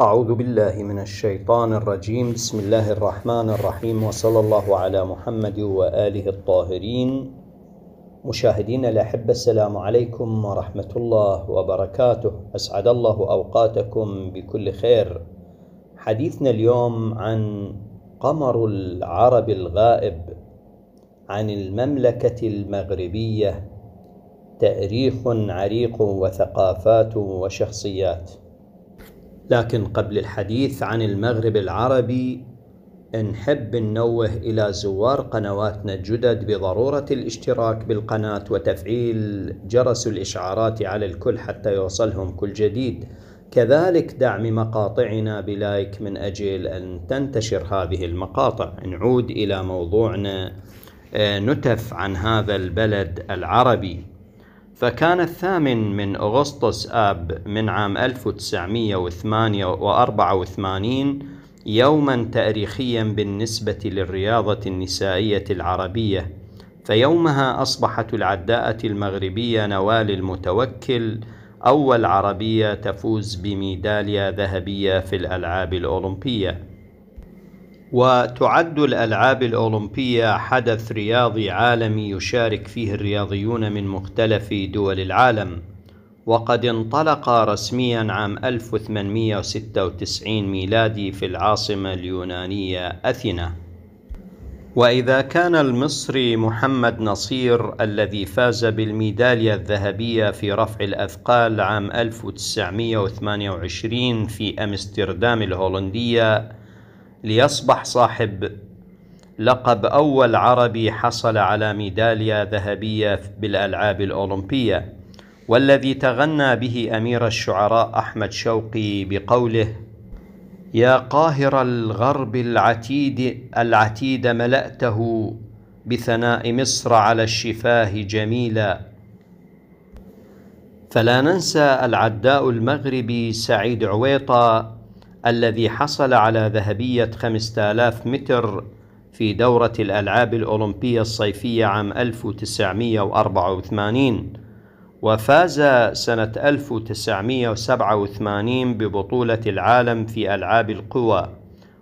أعوذ بالله من الشيطان الرجيم بسم الله الرحمن الرحيم وصلى الله على محمد وآله الطاهرين مشاهدينا الأحبة السلام عليكم ورحمة الله وبركاته أسعد الله أوقاتكم بكل خير حديثنا اليوم عن قمر العرب الغائب عن المملكة المغربية تأريخ عريق وثقافات وشخصيات لكن قبل الحديث عن المغرب العربي نحب ننوه إلى زوار قنواتنا الجدد بضرورة الاشتراك بالقناة وتفعيل جرس الإشعارات على الكل حتى يوصلهم كل جديد كذلك دعم مقاطعنا بلايك من أجل أن تنتشر هذه المقاطع نعود إلى موضوعنا آه، نتف عن هذا البلد العربي فكان الثامن من أغسطس آب من عام 1984 يوما تاريخيا بالنسبة للرياضة النسائية العربية فيومها أصبحت العداءة المغربية نوال المتوكل أول عربية تفوز بميدالية ذهبية في الألعاب الأولمبية وتعد الألعاب الأولمبية حدث رياضي عالمي يشارك فيه الرياضيون من مختلف دول العالم وقد انطلق رسميا عام 1896 ميلادي في العاصمة اليونانية أثينا وإذا كان المصري محمد نصير الذي فاز بالميدالية الذهبية في رفع الأثقال عام 1928 في أمستردام الهولندية ليصبح صاحب لقب أول عربي حصل على ميدالية ذهبية بالألعاب الأولمبية والذي تغنى به أمير الشعراء أحمد شوقي بقوله يا قاهر الغرب العتيد العتيد ملأته بثناء مصر على الشفاه جميلا فلا ننسى العداء المغربي سعيد عويطة الذي حصل على ذهبية 5000 متر في دورة الألعاب الأولمبية الصيفية عام 1984 وفاز سنة 1987 ببطولة العالم في ألعاب القوى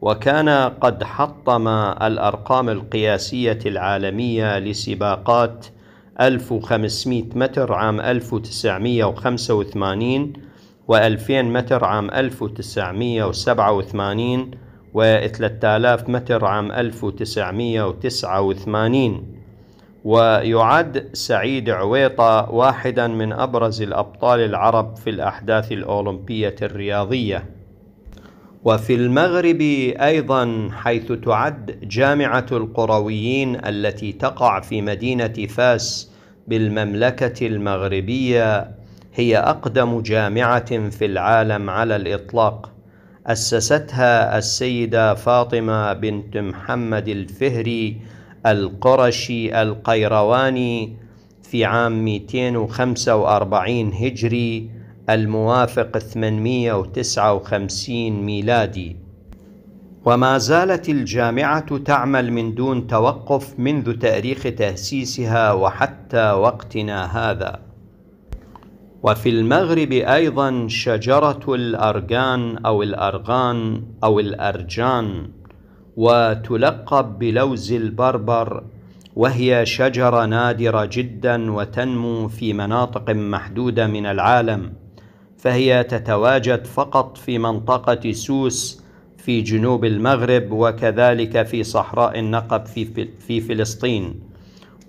وكان قد حطم الأرقام القياسية العالمية لسباقات 1500 متر عام 1985 و2000 متر عام 1987 و3000 متر عام 1989 ويعد سعيد عويطة واحدا من أبرز الأبطال العرب في الأحداث الأولمبية الرياضية وفي المغرب أيضا حيث تعد جامعة القرويين التي تقع في مدينة فاس بالمملكة المغربية هي أقدم جامعة في العالم على الإطلاق أسستها السيدة فاطمة بنت محمد الفهري القرشي القيرواني في عام 245 هجري الموافق 859 ميلادي وما زالت الجامعة تعمل من دون توقف منذ تاريخ تأسيسها وحتى وقتنا هذا وفي المغرب أيضا شجرة الأرجان أو الأرغان أو الأرجان وتلقب بلوز البربر وهي شجرة نادرة جدا وتنمو في مناطق محدودة من العالم فهي تتواجد فقط في منطقة سوس في جنوب المغرب وكذلك في صحراء النقب في, في فلسطين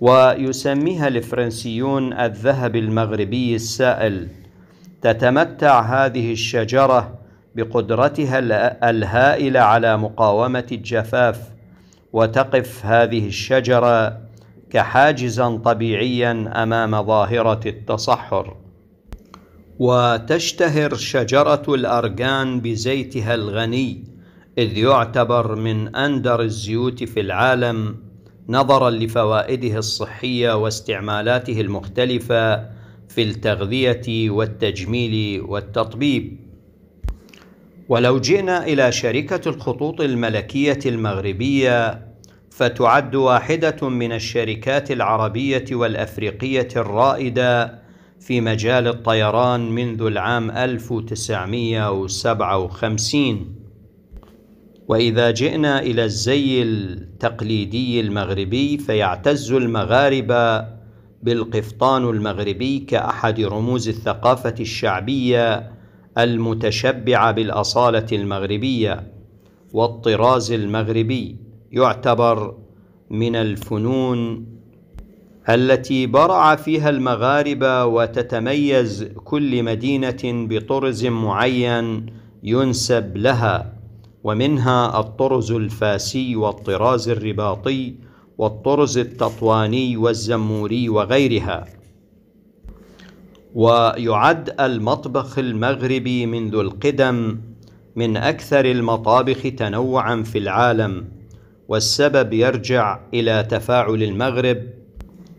ويسميها الفرنسيون الذهب المغربي السائل تتمتع هذه الشجرة بقدرتها الهائلة على مقاومة الجفاف وتقف هذه الشجرة كحاجزا طبيعيا أمام ظاهرة التصحر وتشتهر شجرة الأرجان بزيتها الغني إذ يعتبر من أندر الزيوت في العالم نظرا لفوائده الصحية واستعمالاته المختلفة في التغذية والتجميل والتطبيب ولو جئنا إلى شركة الخطوط الملكية المغربية فتعد واحدة من الشركات العربية والأفريقية الرائدة في مجال الطيران منذ العام 1957 وإذا جئنا إلى الزي التقليدي المغربي فيعتز المغاربة بالقفطان المغربي كأحد رموز الثقافة الشعبية المتشبعة بالأصالة المغربية والطراز المغربي يعتبر من الفنون التي برع فيها المغاربة وتتميز كل مدينة بطرز معين ينسب لها ومنها الطرز الفاسي والطراز الرباطي والطرز التطواني والزموري وغيرها ويعد المطبخ المغربي منذ القدم من أكثر المطابخ تنوعا في العالم والسبب يرجع إلى تفاعل المغرب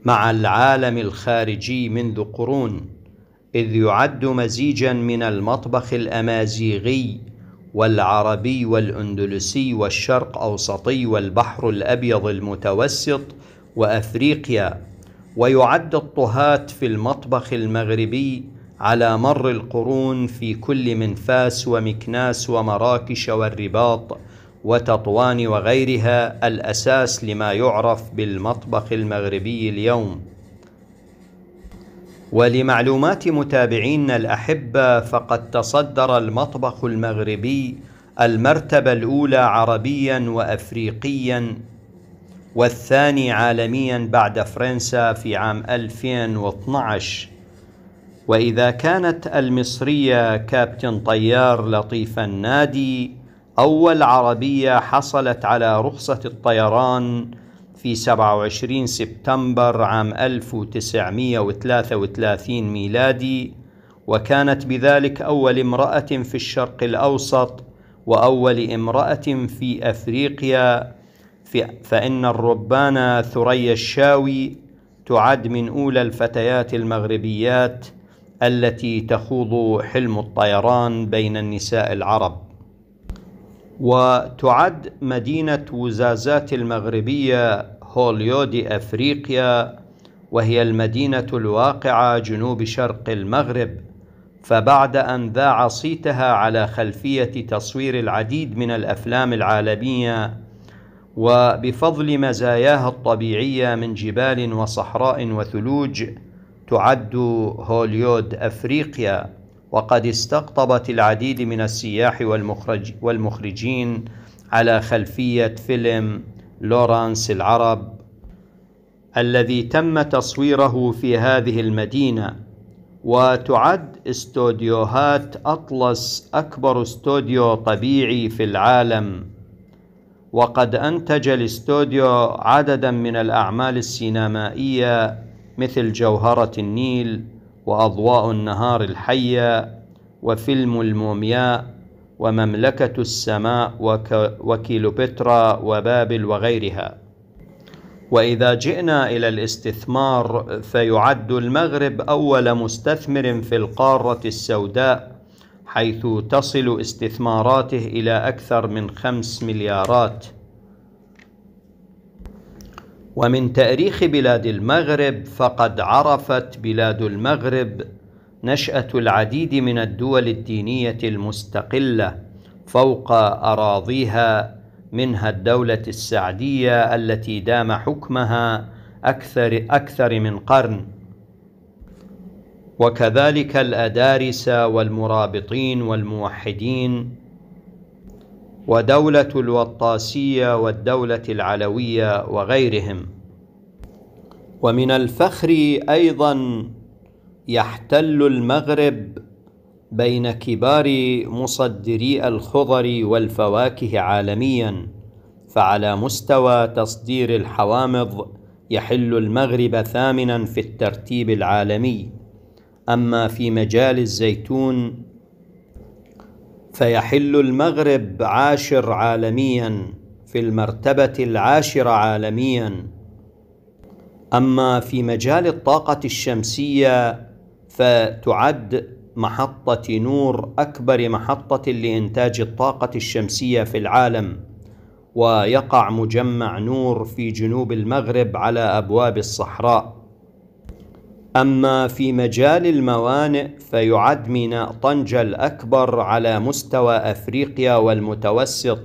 مع العالم الخارجي منذ قرون إذ يعد مزيجا من المطبخ الأمازيغي والعربي والأندلسي والشرق أوسطي والبحر الأبيض المتوسط وأفريقيا ويعد الطهاة في المطبخ المغربي على مر القرون في كل من فاس ومكناس ومراكش والرباط وتطوان وغيرها الأساس لما يعرف بالمطبخ المغربي اليوم ولمعلومات متابعينا الأحبة فقد تصدر المطبخ المغربي المرتبة الأولى عربيا وأفريقيا والثاني عالميا بعد فرنسا في عام 2012 وإذا كانت المصرية كابتن طيار لطيف النادي أول عربية حصلت على رخصة الطيران في 27 سبتمبر عام 1933 ميلادي وكانت بذلك أول امرأة في الشرق الأوسط وأول امرأة في أفريقيا فإن الربانة ثريا الشاوي تعد من أولى الفتيات المغربيات التي تخوض حلم الطيران بين النساء العرب وتعد مدينة وزازات المغربية هوليود أفريقيا وهي المدينة الواقعة جنوب شرق المغرب فبعد أن ذاع صيتها على خلفية تصوير العديد من الأفلام العالمية وبفضل مزاياها الطبيعية من جبال وصحراء وثلوج تعد هوليود أفريقيا وقد استقطبت العديد من السياح والمخرج والمخرجين على خلفية فيلم لورانس العرب الذي تم تصويره في هذه المدينة وتعد استوديوهات أطلس أكبر استوديو طبيعي في العالم وقد أنتج الاستوديو عددا من الأعمال السينمائية مثل جوهرة النيل وأضواء النهار الحية وفيلم المومياء ومملكة السماء وكيلوبترا وبابل وغيرها وإذا جئنا إلى الاستثمار فيعد المغرب أول مستثمر في القارة السوداء حيث تصل استثماراته إلى أكثر من خمس مليارات ومن تاريخ بلاد المغرب فقد عرفت بلاد المغرب نشاه العديد من الدول الدينيه المستقله فوق اراضيها منها الدوله السعديه التي دام حكمها اكثر اكثر من قرن وكذلك الادارسه والمرابطين والموحدين ودولة الوطاسية والدولة العلوية وغيرهم ومن الفخر أيضا يحتل المغرب بين كبار مصدري الخضر والفواكه عالميا فعلى مستوى تصدير الحوامض يحل المغرب ثامنا في الترتيب العالمي أما في مجال الزيتون فيحل المغرب عاشر عالميا في المرتبة العاشرة عالميا أما في مجال الطاقة الشمسية فتعد محطة نور أكبر محطة لإنتاج الطاقة الشمسية في العالم ويقع مجمع نور في جنوب المغرب على أبواب الصحراء أما في مجال الموانئ فيعد ميناء طنجة الأكبر على مستوى أفريقيا والمتوسط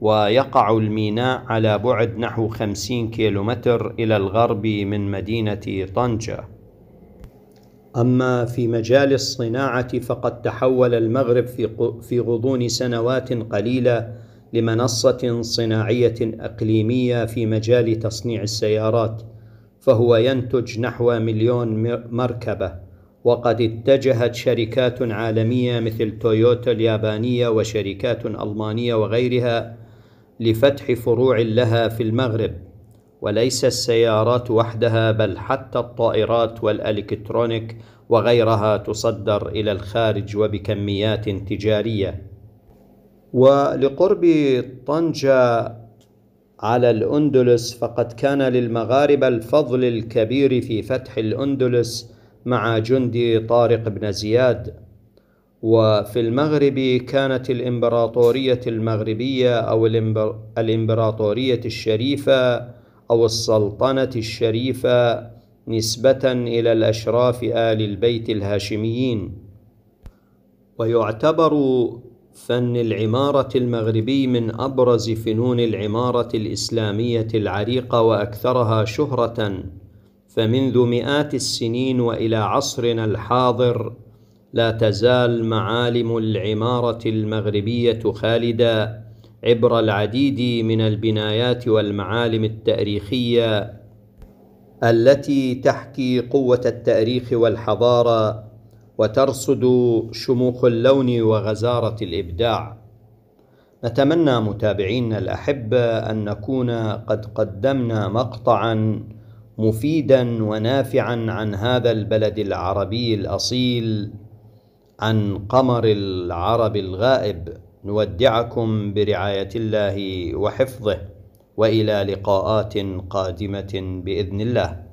ويقع الميناء على بعد نحو 50 كيلومتر إلى الغرب من مدينة طنجة أما في مجال الصناعة فقد تحول المغرب في غضون سنوات قليلة لمنصة صناعية أقليمية في مجال تصنيع السيارات فهو ينتج نحو مليون مركبة وقد اتجهت شركات عالمية مثل تويوتا اليابانية وشركات ألمانية وغيرها لفتح فروع لها في المغرب وليس السيارات وحدها بل حتى الطائرات والالكترونيك وغيرها تصدر الى الخارج وبكميات تجاريه ولقرب طنجه على الأندلس فقد كان للمغاربة الفضل الكبير في فتح الأندلس مع جندي طارق بن زياد وفي المغرب كانت الإمبراطورية المغربية أو الإمبراطورية الشريفة أو السلطنة الشريفة نسبة إلى الأشراف آل البيت الهاشميين ويعتبر فن العمارة المغربي من أبرز فنون العمارة الإسلامية العريقة وأكثرها شهرة فمنذ مئات السنين وإلى عصرنا الحاضر لا تزال معالم العمارة المغربية خالدة عبر العديد من البنايات والمعالم التاريخية التي تحكي قوة التاريخ والحضارة وترصد شموخ اللون وغزاره الابداع نتمنى متابعينا الاحبه ان نكون قد قدمنا مقطعا مفيدا ونافعا عن هذا البلد العربي الاصيل عن قمر العرب الغائب نودعكم برعايه الله وحفظه والى لقاءات قادمه باذن الله